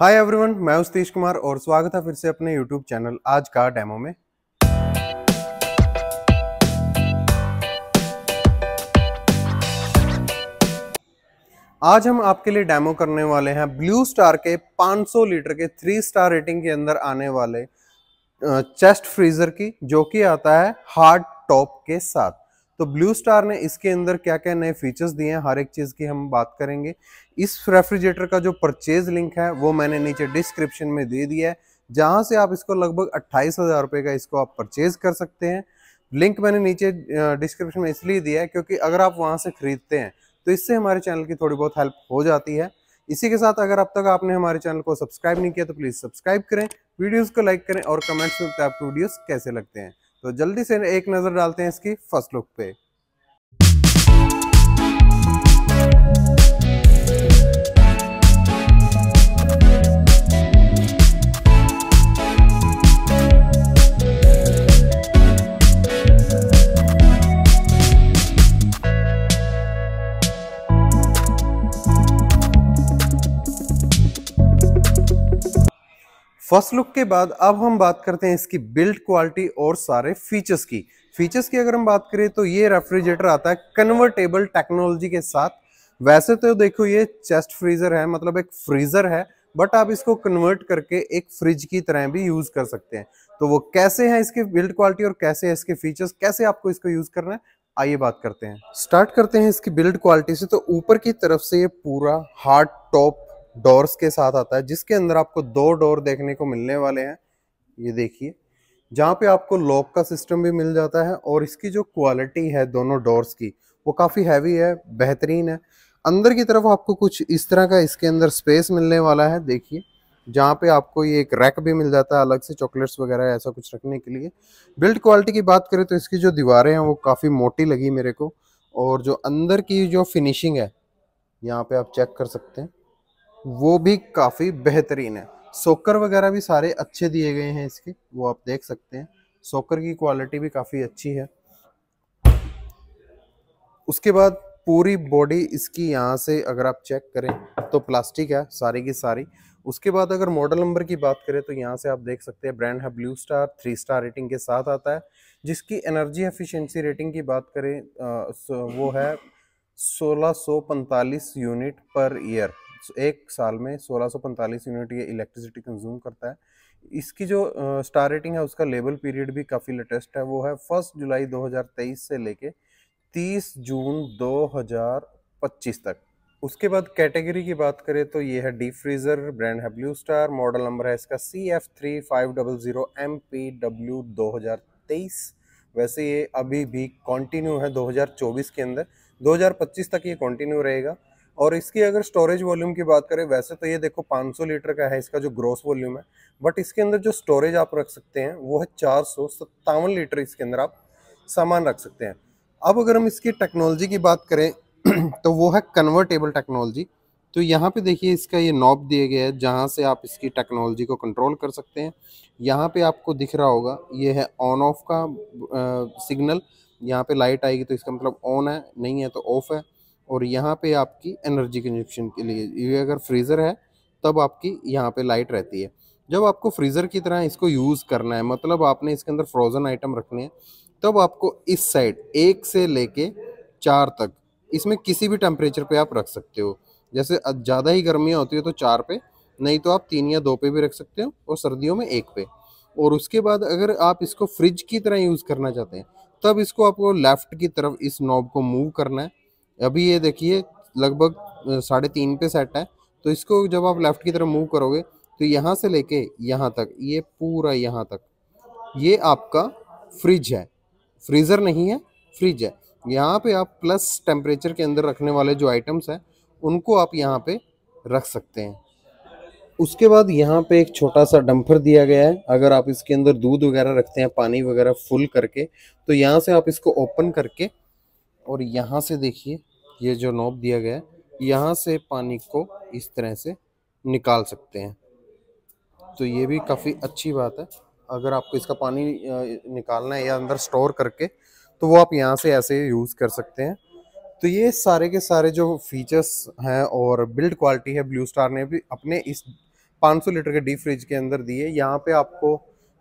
hi everyone मैं उस्तीश कुमार और स्वागत है फिर से अपने यूट्यूब चैनल आज का डेमो में आज हम आपके लिए डेमो करने वाले हैं ब्लू स्टार के 500 लीटर के थ्री स्टार रेटिंग के अंदर आने वाले चेस्ट फ्रीजर की जो कि आता है हार्ड टॉप के साथ तो ब्लू स्टार ने इसके अंदर क्या क्या नए फीचर्स दिए हैं हर एक चीज़ की हम बात करेंगे इस रेफ्रिजरेटर का जो परचेज लिंक है वो मैंने नीचे डिस्क्रिप्शन में दे दिया है जहाँ से आप इसको लगभग अट्ठाईस हज़ार रुपये का इसको आप परचेज कर सकते हैं लिंक मैंने नीचे डिस्क्रिप्शन में इसलिए दिया है क्योंकि अगर आप वहाँ से ख़रीदते हैं तो इससे हमारे चैनल की थोड़ी बहुत हेल्प हो जाती है इसी के साथ अगर अब तक आपने हमारे चैनल को सब्सक्राइब नहीं किया तो प्लीज़ सब्सक्राइब करें वीडियोस को लाइक करें और कमेंट्स में आपको वीडियोस कैसे लगते हैं तो जल्दी से एक नज़र डालते हैं इसकी फर्स्ट लुक पे फर्स्ट लुक के बाद अब हम बात करते हैं इसकी बिल्ड क्वालिटी और सारे फीचर्स की फीचर्स की अगर हम बात करें तो ये रेफ्रिजरेटर आता है कन्वर्टेबल टेक्नोलॉजी के साथ वैसे तो देखो ये चेस्ट फ्रीजर है मतलब एक फ्रीजर है बट आप इसको कन्वर्ट करके एक फ्रिज की तरह भी यूज कर सकते हैं तो वो कैसे है इसके बिल्ड क्वालिटी और कैसे है इसके फीचर्स कैसे आपको इसको यूज करना है आइए बात करते हैं स्टार्ट करते हैं इसकी बिल्ड क्वालिटी से तो ऊपर की तरफ से ये पूरा हार्ड टॉप डोर्स के साथ आता है जिसके अंदर आपको दो डोर देखने को मिलने वाले हैं ये देखिए जहाँ पे आपको लॉक का सिस्टम भी मिल जाता है और इसकी जो क्वालिटी है दोनों डोर्स की वो काफ़ी हैवी है बेहतरीन है अंदर की तरफ आपको कुछ इस तरह का इसके अंदर स्पेस मिलने वाला है देखिए जहाँ पे आपको ये एक रैक भी मिल जाता है अलग से चॉकलेट्स वगैरह ऐसा कुछ रखने के लिए बिल्ड क्वालिटी की बात करें तो इसकी जो दीवारें हैं वो काफ़ी मोटी लगी मेरे को और जो अंदर की जो फिनिशिंग है यहाँ पे आप चेक कर सकते हैं वो भी काफ़ी बेहतरीन है सोकर वगैरह भी सारे अच्छे दिए गए हैं इसके वो आप देख सकते हैं सोकर की क्वालिटी भी काफ़ी अच्छी है उसके बाद पूरी बॉडी इसकी यहाँ से अगर आप चेक करें तो प्लास्टिक है सारी की सारी उसके बाद अगर मॉडल नंबर की बात करें तो यहाँ से आप देख सकते हैं ब्रांड है blue star three star rating के साथ आता है जिसकी एनर्जी एफिशिएंसी रेटिंग की बात करें आ, वो है 1645 यूनिट पर ईयर एक साल में 1645 यूनिट ये इलेक्ट्रिसिटी कंज्यूम करता है इसकी जो स्टार रेटिंग है उसका लेबल पीरियड भी काफ़ी लेटेस्ट है वो है फर्स्ट जुलाई 2023 से लेके 30 जून 2025 तक उसके बाद कैटेगरी की बात करें तो ये है डीप फ्रीज़र ब्रांड है ब्लू स्टार मॉडल नंबर है इसका C F three five double zero M P W दो हज़ार तेईस वैसे ये अभी भी कंटिन्यू है 2024 के अंदर 2025 तक ये कंटिन्यू रहेगा और इसकी अगर स्टोरेज वॉल्यूम की बात करें वैसे तो ये देखो 500 लीटर का है इसका जो ग्रॉस वॉल्यूम है बट इसके अंदर जो स्टोरेज आप रख सकते हैं वो है चार लीटर इसके अंदर आप सामान रख सकते हैं अब अगर हम इसकी टेक्नोलॉजी की बात करें तो वो है कन्वर्टेबल टेक्नोलॉजी तो यहाँ पे देखिए इसका ये नॉब दिया गया है जहाँ से आप इसकी टेक्नोलॉजी को कंट्रोल कर सकते हैं यहाँ पे आपको दिख रहा होगा ये है ऑन ऑफ का सिग्नल यहाँ पे लाइट आएगी तो इसका मतलब ऑन है नहीं है तो ऑफ है और यहाँ पे आपकी एनर्जी कंजप्शन के लिए ये अगर फ्रीज़र है तब आपकी यहाँ पे लाइट रहती है जब आपको फ्रीज़र की तरह इसको यूज़ करना है मतलब आपने इसके अंदर फ्रोज़न आइटम रखने हैं तब आपको इस साइड एक से लेके चार तक इसमें किसी भी टेम्परेचर पे आप रख सकते हो जैसे ज़्यादा ही गर्मियाँ होती है तो चार पे नहीं तो आप तीन या दो पे भी रख सकते हो और सर्दियों में एक पे और उसके बाद अगर आप इसको फ्रिज की तरह यूज़ करना चाहते हैं तब इसको आपको लेफ़्ट की तरफ इस नॉब को मूव करना है अभी ये देखिए लगभग साढ़े तीन पे सेट है तो इसको जब आप लेफ़्ट की तरफ मूव करोगे तो यहाँ से लेके यहाँ तक ये पूरा यहाँ तक ये आपका फ्रिज है फ्रीज़र नहीं है फ्रिज है यहाँ पे आप प्लस टेम्परेचर के अंदर रखने वाले जो आइटम्स हैं उनको आप यहाँ पे रख सकते हैं उसके बाद यहाँ पे एक छोटा सा डम्फर दिया गया है अगर आप इसके अंदर दूध वगैरह रखते हैं पानी वगैरह फुल करके तो यहाँ से आप इसको ओपन करके और यहाँ से देखिए ये जो नॉब दिया गया है यहाँ से पानी को इस तरह से निकाल सकते हैं तो ये भी काफ़ी अच्छी बात है अगर आपको इसका पानी निकालना है या अंदर स्टोर करके तो वो आप यहाँ से ऐसे यूज़ कर सकते हैं तो ये सारे के सारे जो फीचर्स हैं और बिल्ड क्वालिटी है ब्लू स्टार ने भी अपने इस 500 लीटर के डीप फ्रिज के अंदर दिए यहाँ पे आपको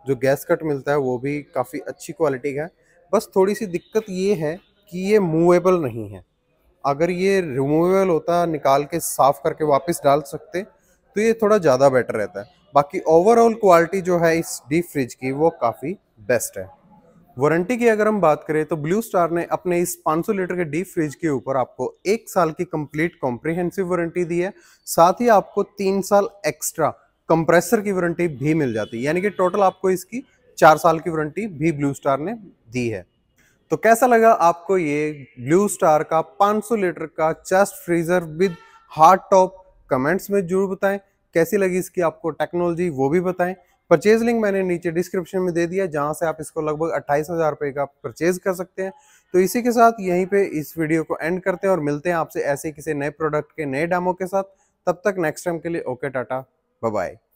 जो गैस कट मिलता है वो भी काफ़ी अच्छी क्वालिटी का है बस थोड़ी सी दिक्कत ये है कि ये मूवेबल नहीं है अगर ये रिमूवेबल होता निकाल के साफ करके वापस डाल सकते तो ये थोड़ा ज़्यादा बेटर रहता है बाकी ओवरऑल क्वालिटी जो है इस डीप फ्रिज की वो काफ़ी बेस्ट है वारंटी की अगर हम बात करें तो ब्लू स्टार ने अपने इस 500 लीटर के डीप फ्रिज के ऊपर आपको एक साल की कंप्लीट कॉम्प्रिहेंसिव वारंटी दी है साथ ही आपको तीन साल एक्स्ट्रा कंप्रेसर की वारंटी भी मिल जाती है यानी कि टोटल आपको इसकी चार साल की वारंटी भी ब्लू स्टार ने दी है तो कैसा लगा आपको ये ब्लू स्टार का 500 लीटर का chest freezer with hard top comments में जरूर बताएं कैसी लगी इसकी आपको टेक्नोलॉजी वो भी बताएं परचेज लिंक मैंने नीचे डिस्क्रिप्शन में दे दिया जहां से आप इसको लगभग अट्ठाईस हज़ार रुपये का परचेज कर सकते हैं तो इसी के साथ यहीं पे इस वीडियो को एंड करते हैं और मिलते हैं आपसे ऐसे किसी नए प्रोडक्ट के नए डैमो के साथ तब तक नेक्स्ट टाइम के लिए ओके टाटा बाय